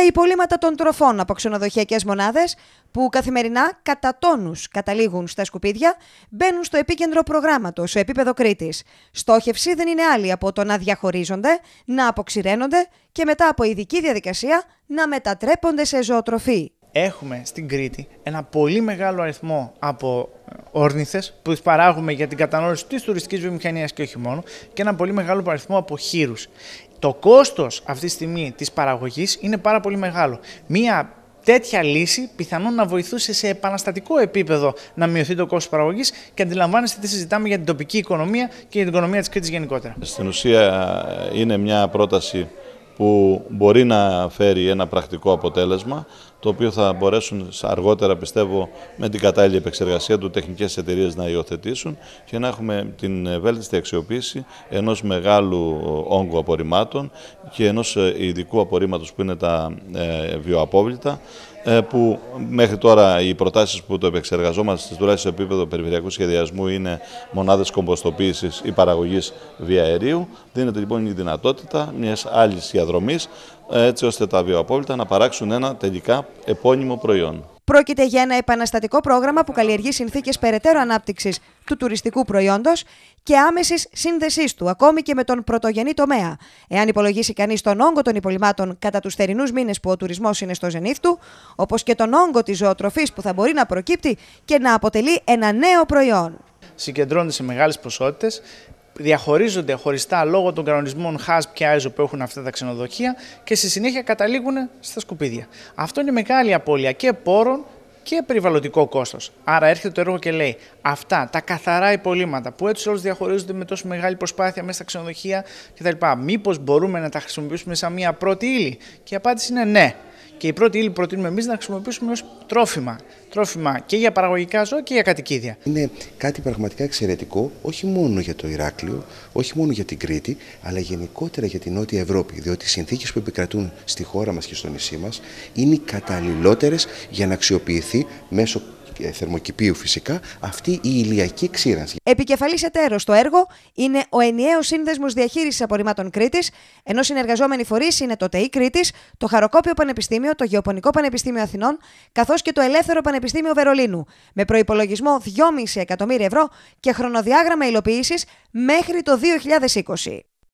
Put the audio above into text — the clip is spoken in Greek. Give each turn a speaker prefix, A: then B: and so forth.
A: τα υπολείμματα των τροφών από ξενοδοχειακές μονάδες που καθημερινά κατά τόνους καταλήγουν στα σκουπίδια, μπαίνουν στο επίκεντρο προγράμματος σε επίπεδο Κρήτης. Στόχευση δεν είναι άλλη από το να διαχωρίζονται, να αποξηραίνονται και μετά από ειδική διαδικασία να μετατρέπονται σε ζωοτροφή.
B: Έχουμε στην Κρήτη ένα πολύ μεγάλο αριθμό από ε, όρνηθες που τις παράγουμε για την κατανόηση της τουριστικής βιομηχανίας και όχι μόνο, και ένα πολύ μεγάλο αριθμό από χείρους το κόστος αυτή τη στιγμή της παραγωγής είναι πάρα πολύ μεγάλο. Μία τέτοια λύση πιθανόν να βοηθούσε σε επαναστατικό επίπεδο να μειωθεί το κόστος παραγωγής και αντιλαμβάνεστε τι συζητάμε για την τοπική οικονομία και για την οικονομία της Κρήτης γενικότερα.
C: Στην ουσία, ε, είναι μια πρόταση που μπορεί να φέρει ένα πρακτικό αποτέλεσμα, το οποίο θα μπορέσουν αργότερα, πιστεύω, με την κατάλληλη επεξεργασία του τεχνικές εταιρείες να υιοθετήσουν και να έχουμε την ε, βέλτιστη αξιοποίηση ενός μεγάλου όγκου απορριμμάτων και ενός ε, ειδικού απορρίμματος που είναι τα ε, βιοαπόβλητα, ε, που μέχρι τώρα οι προτάσεις που το επεξεργαζόμαστε τουλάχιστον σε επίπεδο περιφερειακού σχεδιασμού είναι μονάδες κομποστοποίησης ή παραγωγής βιαερίου. Δίνεται λοιπόν η δυνατότητα μιας άλλης διαδρομής ε, έτσι ώστε τα βιοαπόβλητα να παράξουν ένα τελικά επώνυμο προϊόν.
A: Πρόκειται για ένα επαναστατικό πρόγραμμα που καλλιεργεί συνθήκες περαιτέρω ανάπτυξης του τουριστικού προϊόντος και άμεσης σύνδεσής του, ακόμη και με τον πρωτογενή τομέα. Εάν υπολογίσει κανείς τον όγκο των υπολοιμάτων κατά τους θερινούς μήνες που ο τουρισμός είναι στο ζενήθ του, όπως και τον όγκο της ζωοτροφής που θα μπορεί να προκύπτει και να αποτελεί ένα νέο προϊόν.
B: Συγκεντρώνονται σε μεγάλες ποσότητες διαχωρίζονται χωριστά λόγω των κανονισμών HASP και ISO που έχουν αυτά τα ξενοδοχεία και στη συνέχεια καταλήγουν στα σκουπίδια. Αυτό είναι μεγάλη απώλεια και πόρων και περιβαλλοντικό κόστος. Άρα έρχεται το έργο και λέει αυτά τα καθαρά υπολείμματα που έτσι όλους διαχωρίζονται με τόσο μεγάλη προσπάθεια μέσα στα ξενοδοχεία κτλ. Μήπως μπορούμε να τα χρησιμοποιήσουμε σαν μια πρώτη ύλη. Και η απάντηση είναι ναι. Και η πρώτη ύλη προτείνουμε εμείς να χρησιμοποιήσουμε ως τρόφιμα. Τρόφιμα και για παραγωγικά ζώα και για κατοικίδια.
D: Είναι κάτι πραγματικά εξαιρετικό, όχι μόνο για το Ηράκλειο, όχι μόνο για την Κρήτη, αλλά γενικότερα για την Νότια Ευρώπη. Διότι οι συνθήκες που επικρατούν στη χώρα μας και στο νησί μας είναι οι καταλληλότερες για να αξιοποιηθεί μέσω ε, θερμοκηπίου φυσικά αυτή η ηλιακή ξύρανση.
A: Επικεφαλής εταίρος στο έργο είναι ο ενιαίος σύνδεσμος διαχείρισης απορριμμάτων Κρήτης, ενώ συνεργαζόμενοι φορείς είναι το ΤΕΗ Κρήτης, το Χαροκόπιο Πανεπιστήμιο, το Γεωπονικό Πανεπιστήμιο Αθηνών, καθώς και το Ελεύθερο Πανεπιστήμιο Βερολίνου, με προπολογισμό 2,5 εκατομμύρια ευρώ και χρονοδιάγραμμα υλοποίησης μέχρι το 2020.